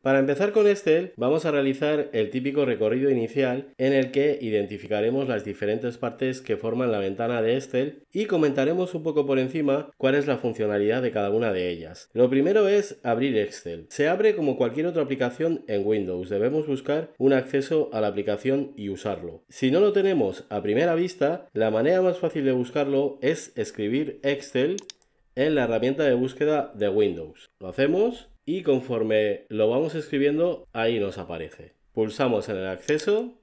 Para empezar con Excel, este, vamos a realizar el típico recorrido inicial en el que identificaremos las diferentes partes que forman la ventana de Excel este y comentaremos un poco por encima cuál es la funcionalidad de cada una de ellas. Lo primero es abrir Excel. Se abre como cualquier otra aplicación en Windows. Debemos buscar un acceso a la aplicación y usarlo. Si no lo tenemos a primera vista, la manera más fácil de buscarlo es escribir Excel en la herramienta de búsqueda de Windows. Lo hacemos y conforme lo vamos escribiendo ahí nos aparece. Pulsamos en el acceso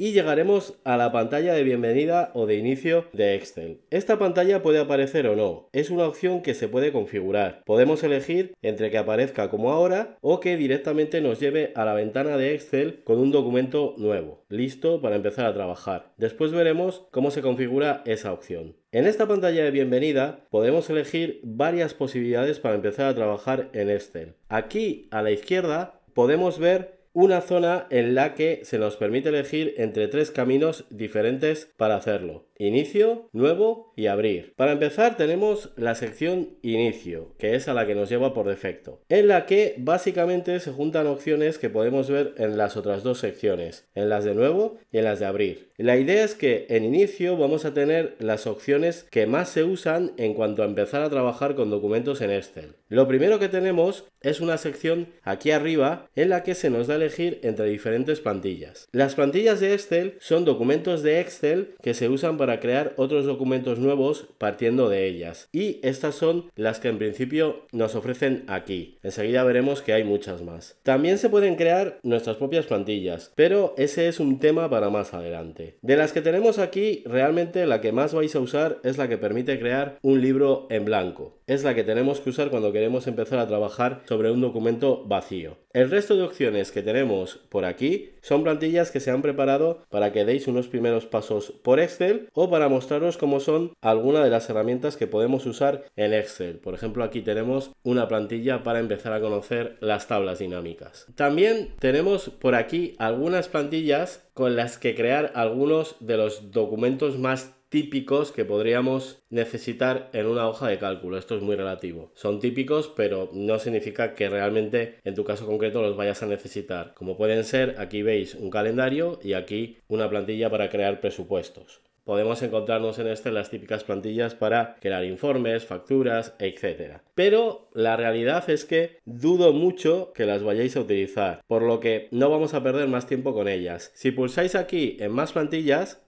y llegaremos a la pantalla de bienvenida o de inicio de Excel. Esta pantalla puede aparecer o no, es una opción que se puede configurar. Podemos elegir entre que aparezca como ahora o que directamente nos lleve a la ventana de Excel con un documento nuevo, listo para empezar a trabajar. Después veremos cómo se configura esa opción. En esta pantalla de bienvenida podemos elegir varias posibilidades para empezar a trabajar en Excel. Aquí a la izquierda podemos ver una zona en la que se nos permite elegir entre tres caminos diferentes para hacerlo inicio, nuevo y abrir. Para empezar tenemos la sección inicio, que es a la que nos lleva por defecto, en la que básicamente se juntan opciones que podemos ver en las otras dos secciones, en las de nuevo y en las de abrir. La idea es que en inicio vamos a tener las opciones que más se usan en cuanto a empezar a trabajar con documentos en Excel. Lo primero que tenemos es una sección aquí arriba en la que se nos da a elegir entre diferentes plantillas. Las plantillas de Excel son documentos de Excel que se usan para crear otros documentos nuevos partiendo de ellas. Y estas son las que en principio nos ofrecen aquí. Enseguida veremos que hay muchas más. También se pueden crear nuestras propias plantillas, pero ese es un tema para más adelante. De las que tenemos aquí, realmente la que más vais a usar es la que permite crear un libro en blanco. Es la que tenemos que usar cuando queremos empezar a trabajar sobre un documento vacío. El resto de opciones que tenemos por aquí son plantillas que se han preparado para que deis unos primeros pasos por Excel o para mostraros cómo son algunas de las herramientas que podemos usar en Excel. Por ejemplo, aquí tenemos una plantilla para empezar a conocer las tablas dinámicas. También tenemos por aquí algunas plantillas con las que crear algunos de los documentos más típicos que podríamos necesitar en una hoja de cálculo. Esto es muy relativo. Son típicos, pero no significa que realmente en tu caso concreto los vayas a necesitar. Como pueden ser, aquí veis un calendario y aquí una plantilla para crear presupuestos podemos encontrarnos en este las típicas plantillas para crear informes, facturas, etc. Pero la realidad es que dudo mucho que las vayáis a utilizar, por lo que no vamos a perder más tiempo con ellas. Si pulsáis aquí en más plantillas,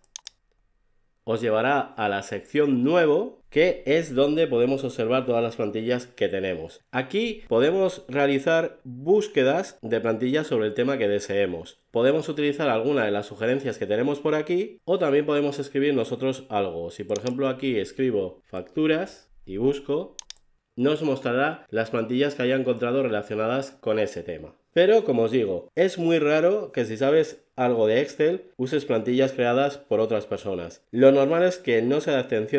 os llevará a la sección nuevo que es donde podemos observar todas las plantillas que tenemos. Aquí podemos realizar búsquedas de plantillas sobre el tema que deseemos. Podemos utilizar alguna de las sugerencias que tenemos por aquí o también podemos escribir nosotros algo. Si por ejemplo aquí escribo facturas y busco, nos mostrará las plantillas que haya encontrado relacionadas con ese tema. Pero como os digo, es muy raro que si sabes algo de Excel, uses plantillas creadas por otras personas. Lo normal es que no se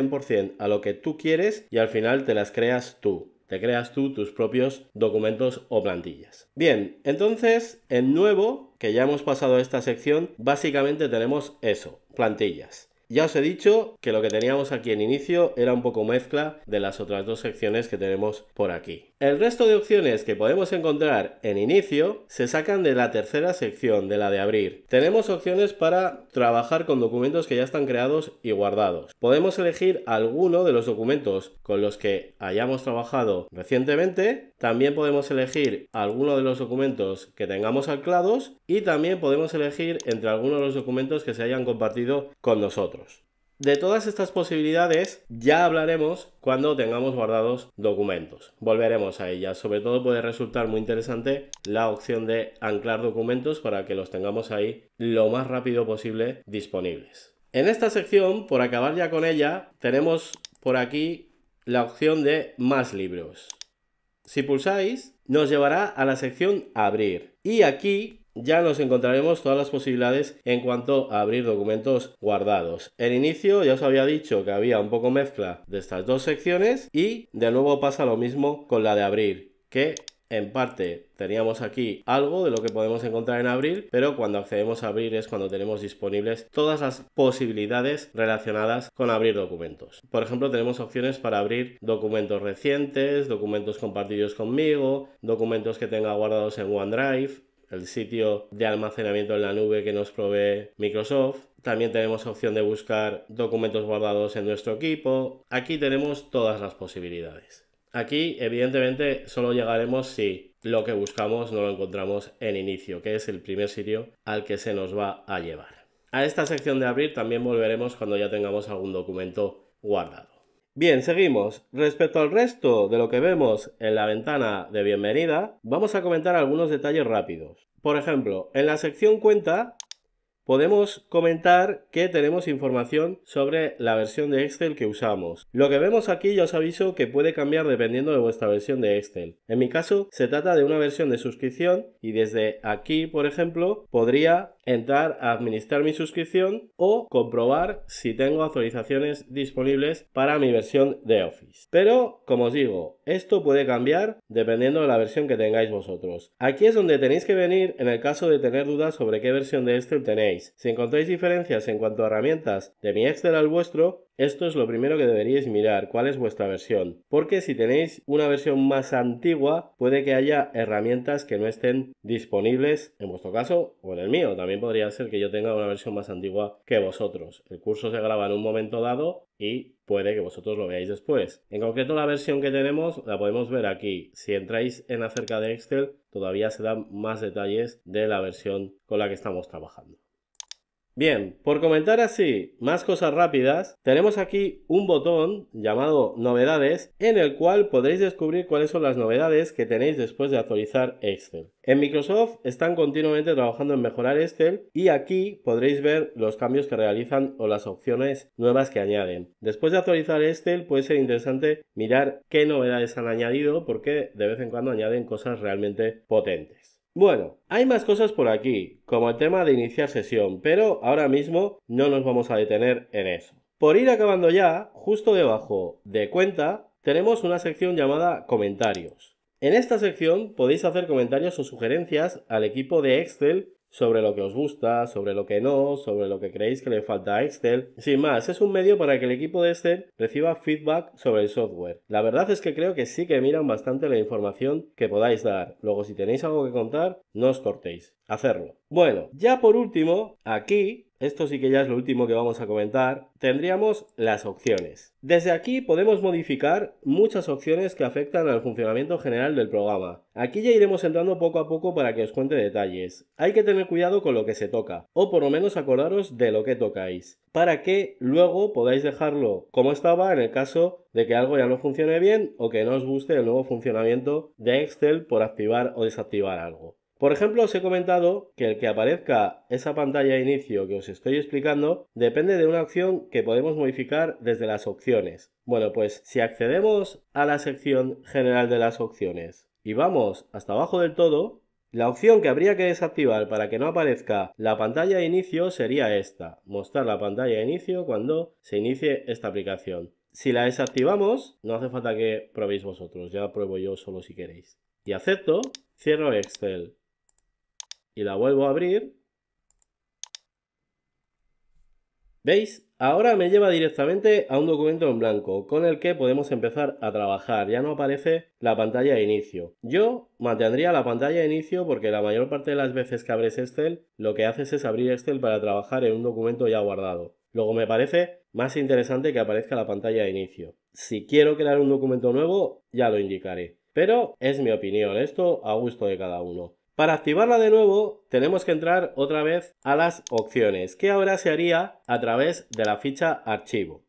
por cien a lo que tú quieres y al final te las creas tú. Te creas tú tus propios documentos o plantillas. Bien, entonces, en nuevo, que ya hemos pasado a esta sección, básicamente tenemos eso, plantillas. Ya os he dicho que lo que teníamos aquí en inicio era un poco mezcla de las otras dos secciones que tenemos por aquí. El resto de opciones que podemos encontrar en inicio se sacan de la tercera sección, de la de abrir. Tenemos opciones para trabajar con documentos que ya están creados y guardados. Podemos elegir alguno de los documentos con los que hayamos trabajado recientemente. También podemos elegir alguno de los documentos que tengamos anclados y también podemos elegir entre algunos de los documentos que se hayan compartido con nosotros. De todas estas posibilidades ya hablaremos cuando tengamos guardados documentos. Volveremos a ellas. Sobre todo puede resultar muy interesante la opción de anclar documentos para que los tengamos ahí lo más rápido posible disponibles. En esta sección, por acabar ya con ella, tenemos por aquí la opción de más libros. Si pulsáis, nos llevará a la sección abrir. Y aquí ya nos encontraremos todas las posibilidades en cuanto a abrir documentos guardados. El inicio ya os había dicho que había un poco mezcla de estas dos secciones y de nuevo pasa lo mismo con la de abrir, que en parte teníamos aquí algo de lo que podemos encontrar en Abrir, pero cuando accedemos a abrir es cuando tenemos disponibles todas las posibilidades relacionadas con abrir documentos. Por ejemplo, tenemos opciones para abrir documentos recientes, documentos compartidos conmigo, documentos que tenga guardados en OneDrive, el sitio de almacenamiento en la nube que nos provee Microsoft. También tenemos opción de buscar documentos guardados en nuestro equipo. Aquí tenemos todas las posibilidades. Aquí, evidentemente, solo llegaremos si lo que buscamos no lo encontramos en inicio, que es el primer sitio al que se nos va a llevar. A esta sección de abrir también volveremos cuando ya tengamos algún documento guardado. Bien, seguimos. Respecto al resto de lo que vemos en la ventana de bienvenida, vamos a comentar algunos detalles rápidos. Por ejemplo, en la sección cuenta podemos comentar que tenemos información sobre la versión de Excel que usamos. Lo que vemos aquí ya os aviso que puede cambiar dependiendo de vuestra versión de Excel. En mi caso se trata de una versión de suscripción y desde aquí, por ejemplo, podría entrar a administrar mi suscripción o comprobar si tengo autorizaciones disponibles para mi versión de Office. Pero, como os digo, esto puede cambiar dependiendo de la versión que tengáis vosotros. Aquí es donde tenéis que venir en el caso de tener dudas sobre qué versión de Excel tenéis. Si encontráis diferencias en cuanto a herramientas de mi Excel al vuestro, esto es lo primero que deberíais mirar, cuál es vuestra versión, porque si tenéis una versión más antigua, puede que haya herramientas que no estén disponibles en vuestro caso o en el mío. También podría ser que yo tenga una versión más antigua que vosotros. El curso se graba en un momento dado y puede que vosotros lo veáis después. En concreto la versión que tenemos la podemos ver aquí. Si entráis en acerca de Excel todavía se dan más detalles de la versión con la que estamos trabajando. Bien, por comentar así más cosas rápidas, tenemos aquí un botón llamado novedades en el cual podréis descubrir cuáles son las novedades que tenéis después de actualizar Excel. En Microsoft están continuamente trabajando en mejorar Excel y aquí podréis ver los cambios que realizan o las opciones nuevas que añaden. Después de actualizar Excel puede ser interesante mirar qué novedades han añadido porque de vez en cuando añaden cosas realmente potentes. Bueno, hay más cosas por aquí, como el tema de iniciar sesión, pero ahora mismo no nos vamos a detener en eso. Por ir acabando ya, justo debajo de cuenta, tenemos una sección llamada comentarios. En esta sección podéis hacer comentarios o sugerencias al equipo de Excel sobre lo que os gusta, sobre lo que no, sobre lo que creéis que le falta a Excel. Sin más, es un medio para que el equipo de Excel reciba feedback sobre el software. La verdad es que creo que sí que miran bastante la información que podáis dar. Luego, si tenéis algo que contar, no os cortéis. Hacerlo. Bueno, ya por último, aquí esto sí que ya es lo último que vamos a comentar, tendríamos las opciones. Desde aquí podemos modificar muchas opciones que afectan al funcionamiento general del programa. Aquí ya iremos entrando poco a poco para que os cuente detalles. Hay que tener cuidado con lo que se toca, o por lo menos acordaros de lo que tocáis, para que luego podáis dejarlo como estaba en el caso de que algo ya no funcione bien o que no os guste el nuevo funcionamiento de Excel por activar o desactivar algo. Por ejemplo, os he comentado que el que aparezca esa pantalla de inicio que os estoy explicando depende de una opción que podemos modificar desde las opciones. Bueno, pues si accedemos a la sección general de las opciones y vamos hasta abajo del todo, la opción que habría que desactivar para que no aparezca la pantalla de inicio sería esta, mostrar la pantalla de inicio cuando se inicie esta aplicación. Si la desactivamos, no hace falta que probéis vosotros, ya pruebo yo solo si queréis. Y acepto, cierro Excel y la vuelvo a abrir. ¿Veis? Ahora me lleva directamente a un documento en blanco con el que podemos empezar a trabajar. Ya no aparece la pantalla de inicio. Yo mantendría la pantalla de inicio porque la mayor parte de las veces que abres Excel lo que haces es abrir Excel para trabajar en un documento ya guardado. Luego me parece más interesante que aparezca la pantalla de inicio. Si quiero crear un documento nuevo ya lo indicaré. Pero es mi opinión, esto a gusto de cada uno. Para activarla de nuevo tenemos que entrar otra vez a las opciones, que ahora se haría a través de la ficha archivo.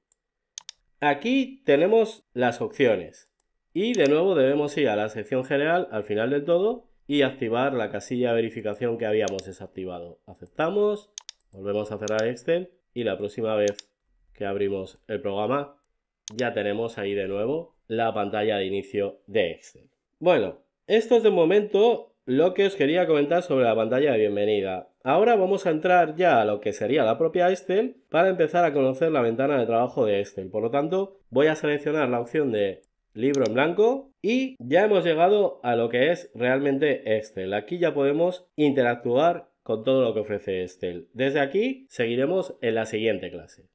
Aquí tenemos las opciones y de nuevo debemos ir a la sección general al final del todo y activar la casilla de verificación que habíamos desactivado. Aceptamos, volvemos a cerrar Excel y la próxima vez que abrimos el programa ya tenemos ahí de nuevo la pantalla de inicio de Excel. Bueno, esto es de momento lo que os quería comentar sobre la pantalla de bienvenida. Ahora vamos a entrar ya a lo que sería la propia Excel para empezar a conocer la ventana de trabajo de Excel. Por lo tanto, voy a seleccionar la opción de libro en blanco y ya hemos llegado a lo que es realmente Excel. Aquí ya podemos interactuar con todo lo que ofrece Excel. Desde aquí seguiremos en la siguiente clase.